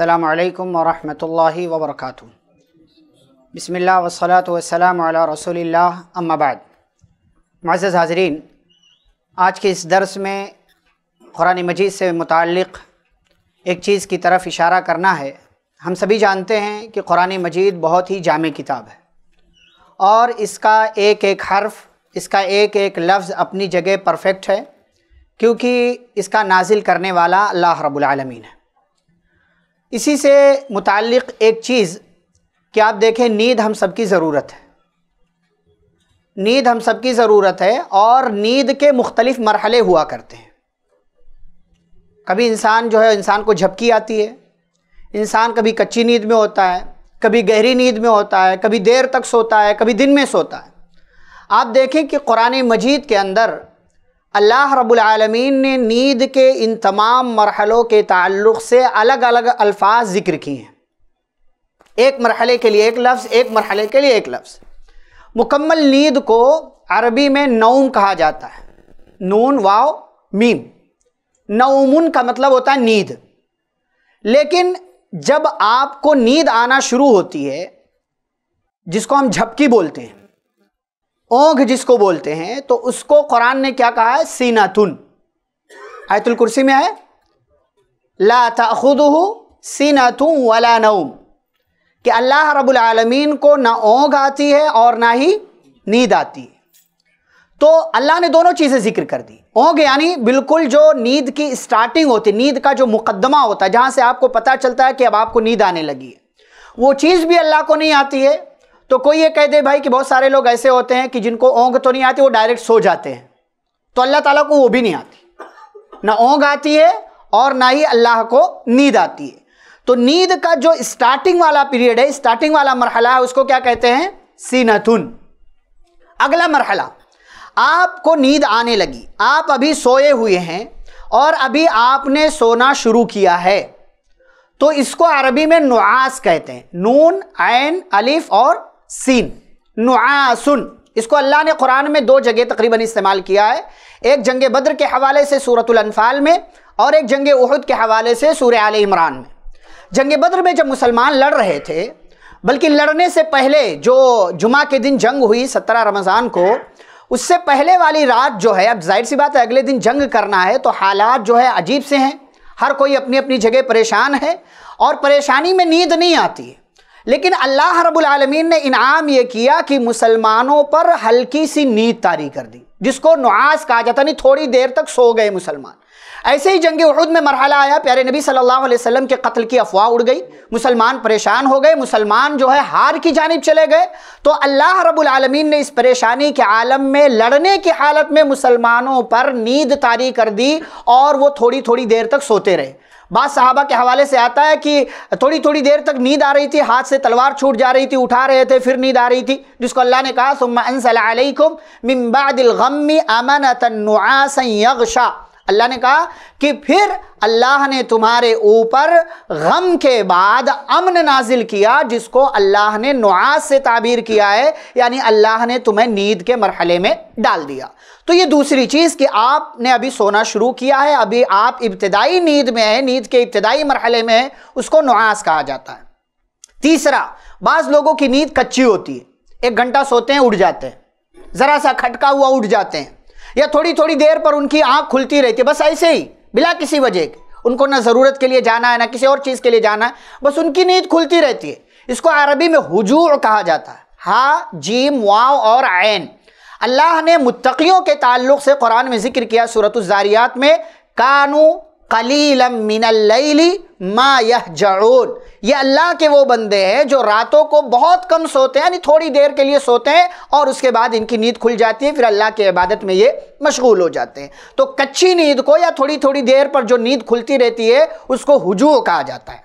अल्लाम वरहमल वबरक बसमिल्ल वसलात वसलाम रसोल्ला अम्माबाद मज़ हाजरीन आज के इस दर्स में कुरान मजीद से मुतक़ एक चीज़ की तरफ इशारा करना है हम सभी जानते हैं कि कुरान मजीद बहुत ही जाम किताब है और इसका एक एक हर्फ इसका एक एक लफ्ज़ अपनी जगह परफेक्ट है क्योंकि इसका नाजिल करने वाला अल्लाह रबालमीन है इसी से मुतक़ एक चीज़ कि आप देखें नींद हम सब की ज़रूरत है नींद हम सब की ज़रूरत है और नींद के मुख्तलिफ़ मरहले हुआ करते हैं कभी इंसान जो है इंसान को झपकी आती है इंसान कभी कच्ची नींद में होता है कभी गहरी नींद में होता है कभी देर तक सोता है कभी दिन में सोता है आप देखें कि कुरान मजीद के अंदर अल्लाह रबालमीन ने नींद के इन तमाम मरहलों के ताल्लुक़ से अलग अलग अल्फाज ज़िक्र किए हैं एक मरहले के लिए एक लफ्ज़ एक मरहले के लिए एक लफ्ज़ मुकम्मल नींद को अरबी में नौम कहा जाता है नून वाव मीम नौमुन का मतलब होता है नींद लेकिन जब आपको नींद आना शुरू होती है जिसको हम झपकी बोलते हैं ओंघ जिसको बोलते हैं तो उसको कुरान ने क्या कहा है सीनातुन आयतुल कुर्सी में है ला खुद सीनातुम वला नऊम कि अल्लाह रब्बुल आलमीन को ना ओंघ आती है और ना ही नींद आती है तो अल्लाह ने दोनों चीज़ें जिक्र कर दी ओंघ यानी बिल्कुल जो नींद की स्टार्टिंग होती है नींद का जो मुकदमा होता है जहाँ से आपको पता चलता है कि अब आपको नींद आने लगी है वो चीज़ भी अल्लाह को नहीं आती है तो कोई ये कह दे भाई कि बहुत सारे लोग ऐसे होते हैं कि जिनको ओंग तो नहीं आती वो डायरेक्ट सो जाते हैं तो अल्लाह ताला को वो भी नहीं आती ना ओंग आती है और ना ही अल्लाह को नींद आती है तो नींद का जो स्टार्टिंग वाला पीरियड है स्टार्टिंग वाला मरहला है उसको क्या कहते हैं सीनाथुन अगला मरहला आपको नींद आने लगी आप अभी सोए हुए हैं और अभी आपने सोना शुरू किया है तो इसको अरबी में नुआस कहते हैं नून आयन अलिफ और सीन नुआसुन इसको अल्लाह ने कुरान में दो जगह तकरीबन इस्तेमाल किया है एक जंग बद्र के हवाले से सूरतुल में और एक जंग उहद के हवाले से सूर आल इमरान में जंग बद्र में जब मुसलमान लड़ रहे थे बल्कि लड़ने से पहले जो जुमा के दिन जंग हुई सत्रह रमज़ान को उससे पहले वाली रात जो है अब जाहिर सी बात है अगले दिन जंग करना है तो हालात जो है अजीब से हैं हर कोई अपनी अपनी जगह परेशान है और परेशानी में नींद नहीं आती है लेकिन अल्लाह रब्बुल आलमीन ने इनाम ये किया कि मुसलमानों पर हल्की सी नींद तारी कर दी जिसको नुआस कहा जाता नहीं थोड़ी देर तक सो गए मुसलमान ऐसे ही जंग उहद में मरहला आया प्यारे नबी सल्लल्लाहु अलैहि वसल्लम के कत्ल की अफवाह उड़ गई मुसलमान परेशान हो गए मुसलमान जो है हार की जानब चले गए तो अल्लाह रब्बुल आलमीन ने इस परेशानी के आलम में लड़ने की हालत में मुसलमानों पर नींद तारी कर दी और वो थोड़ी थोड़ी देर तक सोते रहे बाद साहबा के हवाले से आता है कि थोड़ी थोड़ी देर तक नींद आ रही थी हाथ से तलवार छूट जा रही थी उठा रहे थे फिर नींद आ रही थी जिसको अल्लाह ने कहा सुम्मा मिन बादिल गम्मी अमन तनुआसन यगशा अल्लाह ने कहा कि फिर अल्लाह ने तुम्हारे ऊपर गम के बाद अमन नाजिल किया जिसको अल्लाह ने नुआज से ताबीर किया है यानी अल्लाह ने तुम्हें नींद के मरहले में डाल दिया तो ये दूसरी चीज़ कि आपने अभी सोना शुरू किया है अभी आप इब्तदाई नींद में है नींद के इब्तदाई मरहले में है उसको नुआस कहा जाता है तीसरा बाज़ लोगों की नींद कच्ची होती है एक घंटा सोते हैं उठ जाते हैं ज़रा सा खटका हुआ उठ जाते हैं या थोड़ी थोड़ी देर पर उनकी आँख खुलती रहती है बस ऐसे ही बिला किसी वजह के उनको ना ज़रूरत के लिए जाना है ना किसी और चीज़ के लिए जाना है बस उनकी नींद खुलती रहती है इसको अरबी में हुजूर कहा जाता है हा जीम वाव और आन अल्लाह ने मुतकियों के ताल्लुक से कुरान में जिक्र किया सूरत ज़ारियात में कानू कलीलम मिनल्लैली मा यह जड़ून ये अल्लाह के वो बंदे हैं जो रातों को बहुत कम सोते हैं यानी थोड़ी देर के लिए सोते हैं और उसके बाद इनकी नींद खुल जाती है फिर अल्लाह की इबादत में ये मशगूल हो जाते हैं तो कच्ची नींद को या थोड़ी थोड़ी देर पर जो नींद खुलती रहती है उसको हुजू कहा जाता है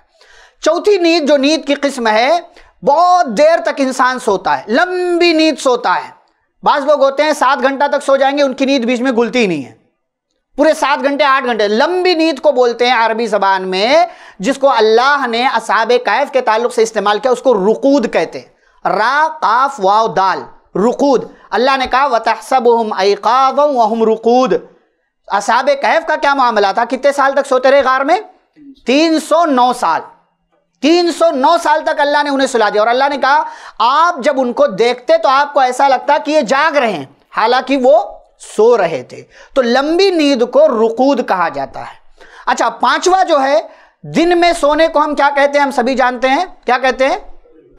चौथी नींद जो नींद की किस्म है बहुत देर तक इंसान सोता है लंबी नींद सोता है बाज़ लोग होते हैं सात घंटा तक सो जाएंगे उनकी नींद बीच में घुलती ही नहीं है पूरे सात घंटे आठ घंटे लंबी नींद को बोलते हैं अरबी जबान में जिसको अल्लाह ने असाब कैफ के ताल्लुक से इस्तेमाल किया उसको रुकूद कहते हैं रा काफ वाव दाल रुकूद अल्लाह ने कहा वतहसब हम अकाव वहम रुकूद असाब कैफ का क्या मामला था कितने साल तक सोते रहे गार में तीन सौ नौ साल तीन सौ नौ साल तक अल्लाह ने उन्हें सुला दिया और अल्लाह ने कहा आप जब उनको देखते तो आपको ऐसा लगता कि ये जाग रहे हैं हालांकि वो सो रहे थे तो लंबी नींद को रुकूद कहा जाता है अच्छा पांचवा जो है दिन में सोने को हम क्या कहते हैं हम सभी जानते हैं क्या कहते हैं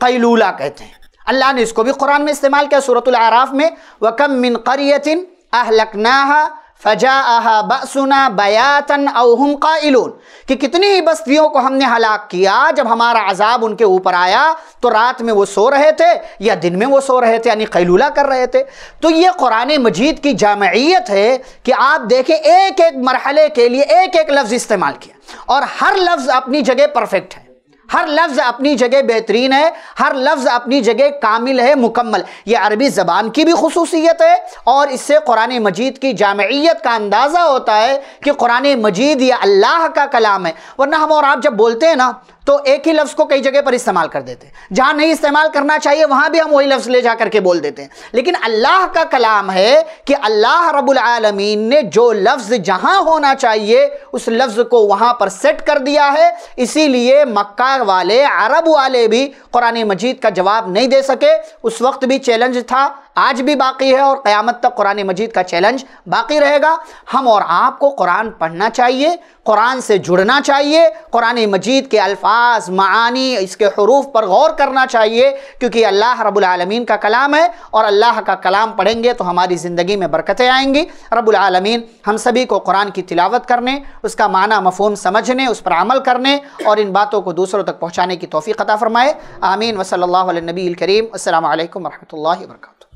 कैलूला कहते हैं अल्लाह ने इसको भी कुरान में इस्तेमाल किया सूरत आराफ में वकम मिन करियतिन अहलकनाहा फ़जा आहा बसुना बयातन अहम काइलून कि कितनी ही बस्तियों को हमने हलाक किया जब हमारा अजाब उनके ऊपर आया तो रात में वो सो रहे थे या दिन में वो सो रहे थे यानी कैलूला कर रहे थे तो ये कुरान मजीद की जामियत है कि आप देखें एक एक मरहले के लिए एक एक लफ्ज़ इस्तेमाल किया और हर लफ्ज़ अपनी जगह परफेक्ट है हर लफ्ज़ अपनी जगह बेहतरीन है हर लफ्ज़ अपनी जगह कामिल है मुकम्मल ये अरबी ज़बान की भी खसूसियत है और इससे कुरान मजीद की जामयत का अंदाज़ा होता है कि कुरान मजीद ये अल्लाह का कलाम है वरना हम और आप जब बोलते हैं ना तो एक ही लफ्ज़ को कई जगह पर इस्तेमाल कर देते हैं जहां नहीं इस्तेमाल करना चाहिए वहां भी हम वही लफ्ज़ ले जा करके बोल देते हैं लेकिन अल्लाह का कलाम है कि अल्लाह रबालमीन ने जो लफ्ज़ जहां होना चाहिए उस लफ्ज़ को वहां पर सेट कर दिया है इसीलिए मक्का वाले अरब वाले भी कुरान मजीद का जवाब नहीं दे सके उस वक्त भी चैलेंज था आज भी बाकी है और क़यामत तक कुरान मजीद का चैलेंज बाकी रहेगा हम और आपको कुरान पढ़ना चाहिए कुरान से जुड़ना चाहिए कुरान मजीद के अल्फाज मानी इसके हरूफ पर गौर करना चाहिए क्योंकि अल्लाह रबालमीन का कलाम है और अल्लाह का कलाम पढ़ेंगे तो हमारी ज़िंदगी में बरकतें आएंगी रबालमीन हम सभी को कुरान की तिलावत करने उसका माना मफहम समझने उस पर अमल करने और इन बातों को दूसरों तक पहुँचाने की तोफ़ी क़ता फ़रमाए आमीन वसल नबी करीम असल वरहमल वर्का